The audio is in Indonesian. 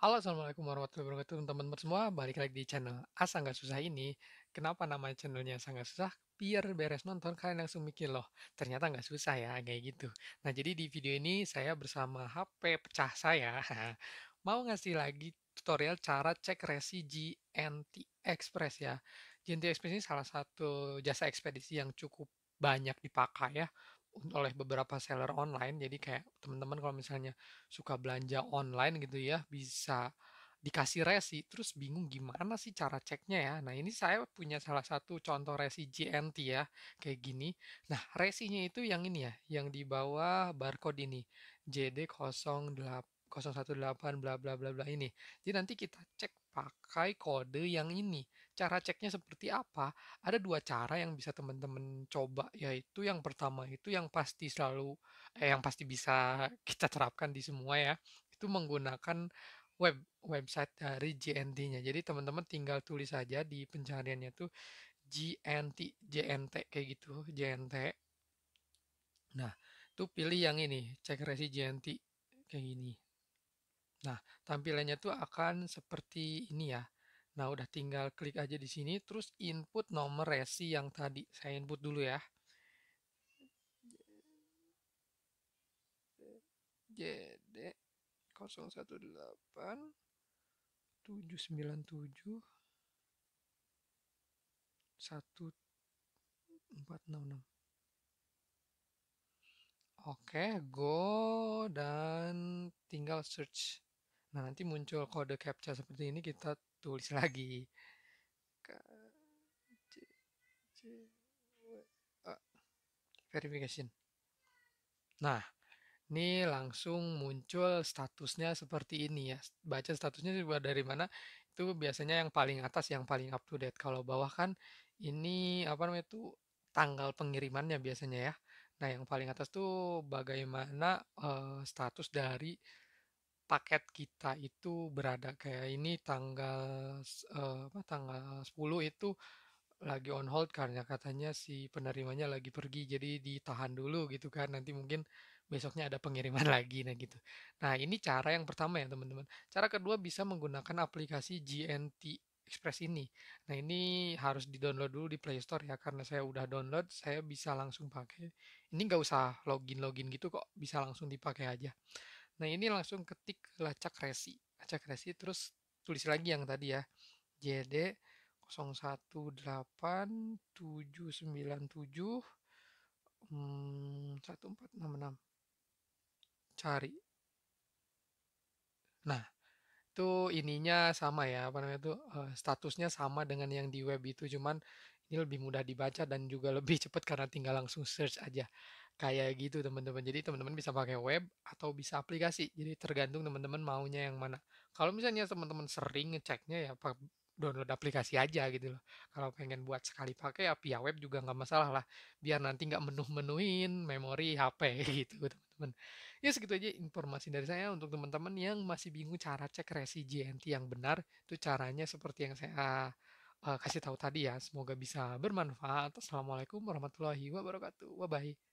Halo, Assalamualaikum warahmatullahi wabarakatuh teman-teman semua. Balik lagi di channel Asa Nggak Susah ini. Kenapa nama channelnya Asa Nggak Susah? Biar beres nonton kalian langsung mikir loh, ternyata nggak susah ya, kayak gitu. Nah, jadi di video ini saya bersama HP pecah saya. Mau ngasih lagi tutorial cara cek resi GNT Express ya. GNT Express ini salah satu jasa ekspedisi yang cukup banyak dipakai ya oleh beberapa seller online. Jadi kayak teman-teman kalau misalnya suka belanja online gitu ya, bisa dikasih resi, terus bingung gimana sih cara ceknya ya. Nah ini saya punya salah satu contoh resi GNT ya, kayak gini. Nah resinya itu yang ini ya, yang di bawah barcode ini, JD018 bla bla bla bla ini. Jadi nanti kita cek pakai kode yang ini cara ceknya seperti apa? Ada dua cara yang bisa teman-teman coba, yaitu yang pertama itu yang pasti selalu, eh, yang pasti bisa kita terapkan di semua ya, itu menggunakan web website dari gnt nya Jadi teman-teman tinggal tulis saja di pencariannya tuh GNT GNT kayak gitu, GNT Nah, tuh pilih yang ini, cek resi GNT kayak gini. Nah, tampilannya tuh akan seperti ini ya. Nah, udah tinggal klik aja di sini, terus input nomor resi yang tadi. Saya input dulu ya. JD 018 797 1466 Oke, go dan tinggal search. Nah, nanti muncul kode captcha seperti ini kita tulis lagi verification nah ini langsung muncul statusnya seperti ini ya baca statusnya dari mana itu biasanya yang paling atas yang paling up to date kalau bawah kan ini apa namanya itu tanggal pengirimannya biasanya ya nah yang paling atas tuh bagaimana uh, status dari paket kita itu berada kayak ini tanggal eh, apa tanggal 10 itu lagi on hold karena katanya si penerimanya lagi pergi jadi ditahan dulu gitu kan nanti mungkin besoknya ada pengiriman lagi nah gitu nah ini cara yang pertama ya teman-teman cara kedua bisa menggunakan aplikasi GNT Express ini nah ini harus di download dulu di Play Store ya karena saya udah download saya bisa langsung pakai ini nggak usah login login gitu kok bisa langsung dipakai aja Nah ini langsung ketik lacak resi. Lacak resi terus tulis lagi yang tadi ya. JD 018797 1466. Cari. Nah, itu ininya sama ya, apa namanya itu eh, statusnya sama dengan yang di web itu, cuman ini lebih mudah dibaca dan juga lebih cepat karena tinggal langsung search aja kayak gitu teman-teman. Jadi teman-teman bisa pakai web atau bisa aplikasi. Jadi tergantung teman-teman maunya yang mana. Kalau misalnya teman-teman sering ngeceknya ya download aplikasi aja gitu loh. Kalau pengen buat sekali pakai ya via web juga nggak masalah lah. Biar nanti nggak menuh-menuhin memori HP gitu teman-teman. Ya segitu aja informasi dari saya untuk teman-teman yang masih bingung cara cek resi GNT yang benar. Itu caranya seperti yang saya uh, kasih tahu tadi ya. Semoga bisa bermanfaat. Assalamualaikum warahmatullahi wabarakatuh. Bye-bye.